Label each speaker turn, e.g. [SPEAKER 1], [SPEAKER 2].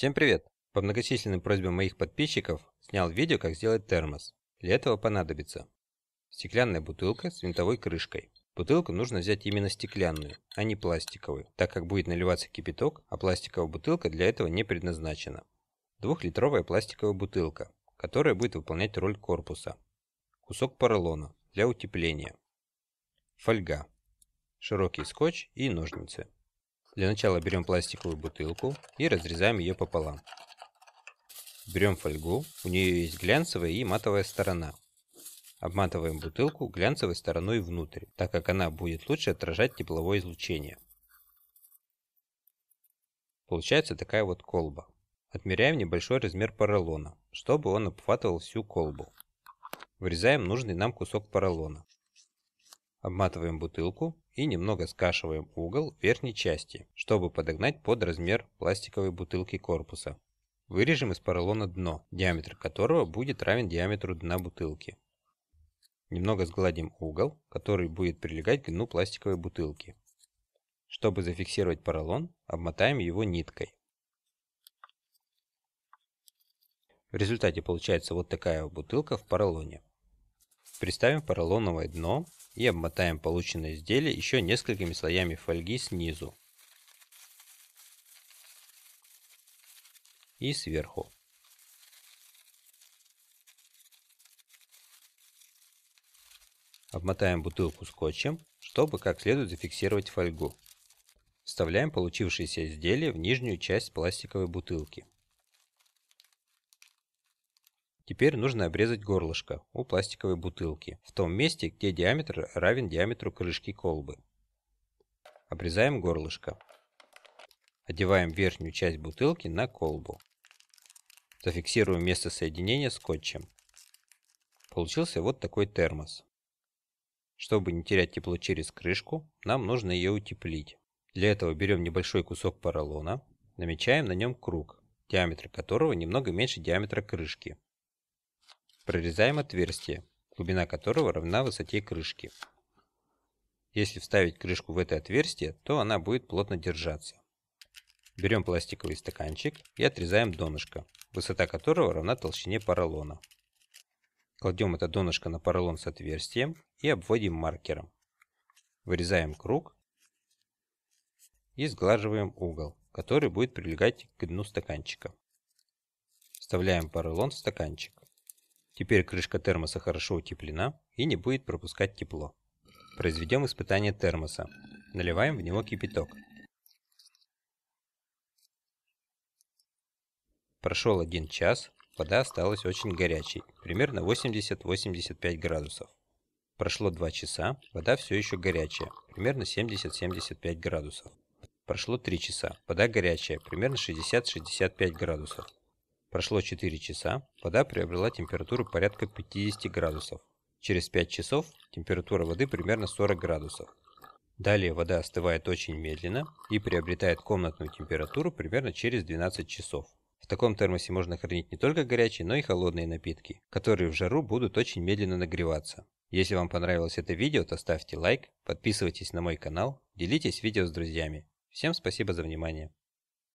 [SPEAKER 1] Всем привет! По многочисленным просьбам моих подписчиков снял видео, как сделать термос. Для этого понадобится стеклянная бутылка с винтовой крышкой. Бутылку нужно взять именно стеклянную, а не пластиковую, так как будет наливаться кипяток, а пластиковая бутылка для этого не предназначена. Двухлитровая пластиковая бутылка, которая будет выполнять роль корпуса. Кусок поролона для утепления. Фольга. Широкий скотч и ножницы. Для начала берем пластиковую бутылку и разрезаем ее пополам. Берем фольгу, у нее есть глянцевая и матовая сторона. Обматываем бутылку глянцевой стороной внутрь, так как она будет лучше отражать тепловое излучение. Получается такая вот колба. Отмеряем небольшой размер поролона, чтобы он обхватывал всю колбу. Вырезаем нужный нам кусок поролона. Обматываем бутылку и немного скашиваем угол верхней части, чтобы подогнать под размер пластиковой бутылки корпуса. Вырежем из поролона дно, диаметр которого будет равен диаметру дна бутылки. Немного сгладим угол, который будет прилегать к дну пластиковой бутылки. Чтобы зафиксировать поролон, обмотаем его ниткой. В результате получается вот такая бутылка в поролоне. Приставим поролоновое дно и обмотаем полученное изделие еще несколькими слоями фольги снизу и сверху. Обмотаем бутылку скотчем, чтобы как следует зафиксировать фольгу. Вставляем получившееся изделие в нижнюю часть пластиковой бутылки. Теперь нужно обрезать горлышко у пластиковой бутылки в том месте, где диаметр равен диаметру крышки колбы. Обрезаем горлышко. Одеваем верхнюю часть бутылки на колбу. Зафиксируем место соединения скотчем. Получился вот такой термос. Чтобы не терять тепло через крышку, нам нужно ее утеплить. Для этого берем небольшой кусок поролона, намечаем на нем круг, диаметр которого немного меньше диаметра крышки. Прорезаем отверстие, глубина которого равна высоте крышки. Если вставить крышку в это отверстие, то она будет плотно держаться. Берем пластиковый стаканчик и отрезаем донышко, высота которого равна толщине поролона. Кладем это донышко на поролон с отверстием и обводим маркером. Вырезаем круг и сглаживаем угол, который будет прилегать к дну стаканчика. Вставляем поролон в стаканчик. Теперь крышка термоса хорошо утеплена и не будет пропускать тепло. Произведем испытание термоса. Наливаем в него кипяток. Прошел один час, вода осталась очень горячей, примерно 80-85 градусов. Прошло 2 часа, вода все еще горячая, примерно 70-75 градусов. Прошло 3 часа, вода горячая, примерно 60-65 градусов. Прошло 4 часа, вода приобрела температуру порядка 50 градусов. Через 5 часов температура воды примерно 40 градусов. Далее вода остывает очень медленно и приобретает комнатную температуру примерно через 12 часов. В таком термосе можно хранить не только горячие, но и холодные напитки, которые в жару будут очень медленно нагреваться. Если вам понравилось это видео, то ставьте лайк, подписывайтесь на мой канал, делитесь видео с друзьями. Всем спасибо за внимание.